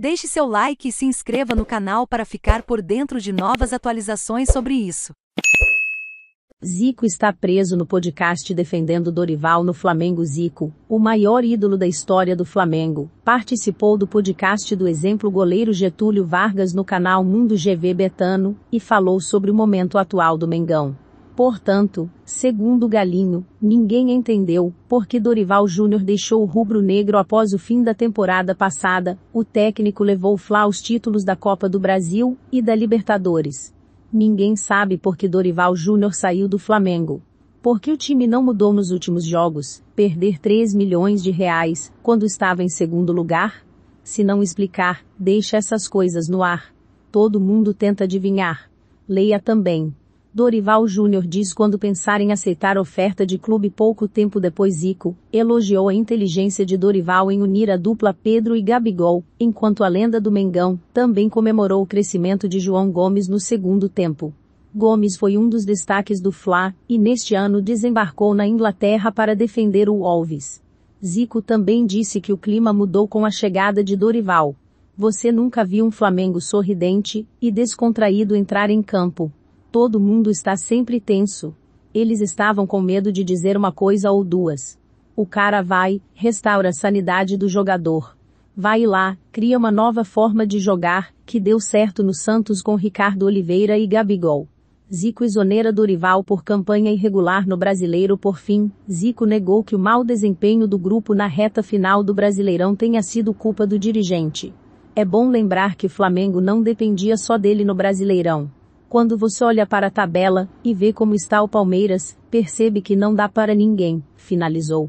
Deixe seu like e se inscreva no canal para ficar por dentro de novas atualizações sobre isso. Zico está preso no podcast defendendo Dorival no Flamengo. Zico, o maior ídolo da história do Flamengo, participou do podcast do exemplo goleiro Getúlio Vargas no canal Mundo GV Betano e falou sobre o momento atual do Mengão. Portanto, segundo Galinho, ninguém entendeu por que Dorival Júnior deixou o rubro-negro após o fim da temporada passada. O técnico levou Fla os títulos da Copa do Brasil e da Libertadores. Ninguém sabe por que Dorival Júnior saiu do Flamengo. Porque o time não mudou nos últimos jogos, perder 3 milhões de reais quando estava em segundo lugar? Se não explicar, deixa essas coisas no ar. Todo mundo tenta adivinhar. Leia também. Dorival Júnior diz quando pensar em aceitar oferta de clube pouco tempo depois Ico, elogiou a inteligência de Dorival em unir a dupla Pedro e Gabigol, enquanto a lenda do Mengão também comemorou o crescimento de João Gomes no segundo tempo. Gomes foi um dos destaques do Fla e neste ano desembarcou na Inglaterra para defender o Alves. Zico também disse que o clima mudou com a chegada de Dorival. Você nunca viu um Flamengo sorridente e descontraído entrar em campo todo mundo está sempre tenso. Eles estavam com medo de dizer uma coisa ou duas. O cara vai, restaura a sanidade do jogador. Vai lá, cria uma nova forma de jogar, que deu certo no Santos com Ricardo Oliveira e Gabigol. Zico exonera Dorival por campanha irregular no Brasileiro por fim, Zico negou que o mau desempenho do grupo na reta final do Brasileirão tenha sido culpa do dirigente. É bom lembrar que o Flamengo não dependia só dele no Brasileirão. Quando você olha para a tabela e vê como está o Palmeiras, percebe que não dá para ninguém, finalizou.